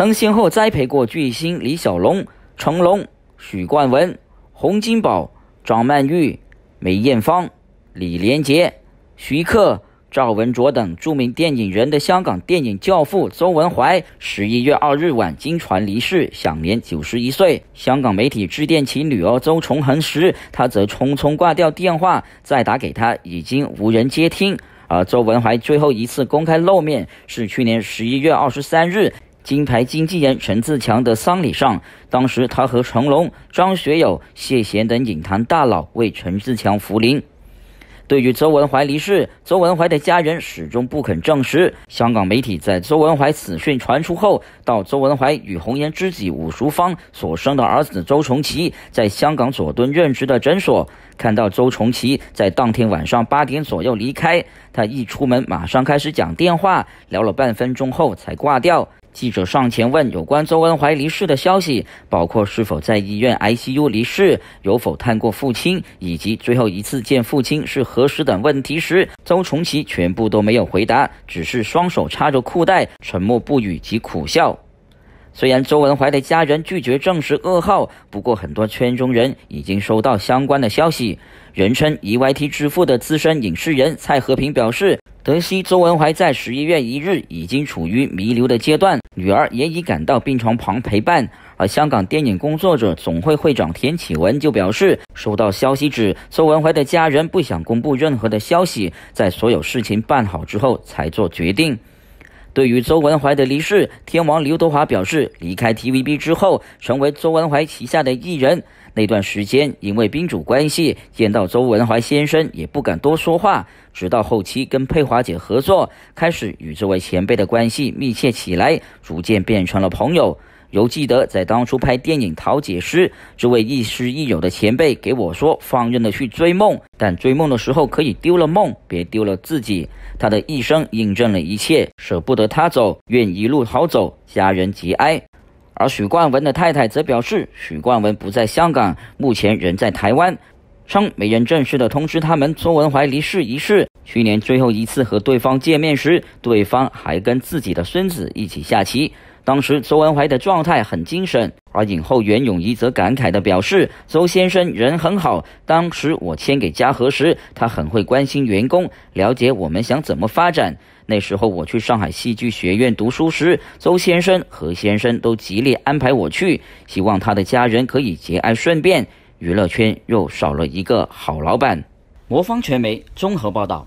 曾先后栽培过巨星李小龙、成龙、许冠文、洪金宝、张曼玉、梅艳芳、李连杰、徐克、赵文卓等著名电影人的香港电影教父周文怀，十一月二日晚经传离世，享年九十一岁。香港媒体致电其女儿周崇恒时，他则匆匆挂掉电话，再打给他已经无人接听。而周文怀最后一次公开露面是去年十一月二十三日。金牌经纪人陈自强的丧礼上，当时他和成龙、张学友、谢贤等影坛大佬为陈自强扶灵。对于周文怀离世，周文怀的家人始终不肯证实。香港媒体在周文怀死讯传出后，到周文怀与红颜知己武淑芳所生的儿子周崇奇在香港佐敦任职的诊所，看到周崇奇在当天晚上八点左右离开，他一出门马上开始讲电话，聊了半分钟后才挂掉。记者上前问有关周文怀离世的消息，包括是否在医院 ICU 离世、有否探过父亲，以及最后一次见父亲是何时等问题时，周崇启全部都没有回答，只是双手插着裤带，沉默不语及苦笑。虽然周文怀的家人拒绝证实噩耗，不过很多圈中人已经收到相关的消息。人称 “EYT 之父”的资深影视人蔡和平表示。得悉周文怀在十一月一日已经处于弥留的阶段，女儿也已赶到病床旁陪伴。而香港电影工作者总会会长田启文就表示，收到消息指周文怀的家人不想公布任何的消息，在所有事情办好之后才做决定。对于周文怀的离世，天王刘德华表示，离开 TVB 之后，成为周文怀旗下的艺人。那段时间，因为宾主关系，见到周文怀先生也不敢多说话。直到后期跟佩华姐合作，开始与这位前辈的关系密切起来，逐渐变成了朋友。犹记得在当初拍电影《逃姐》时，这位亦师亦友的前辈给我说：“放任的去追梦，但追梦的时候可以丢了梦，别丢了自己。”他的一生印证了一切，舍不得他走，愿一路好走，家人节哀。而许冠文的太太则表示，许冠文不在香港，目前人在台湾，称没人正式的通知他们周文怀离世一事。去年最后一次和对方见面时，对方还跟自己的孙子一起下棋。当时周文怀的状态很精神，而影后袁咏仪则感慨地表示：“周先生人很好，当时我签给嘉禾时，他很会关心员工，了解我们想怎么发展。那时候我去上海戏剧学院读书时，周先生何先生都极力安排我去，希望他的家人可以节哀顺变。娱乐圈又少了一个好老板。”魔方传媒综合报道。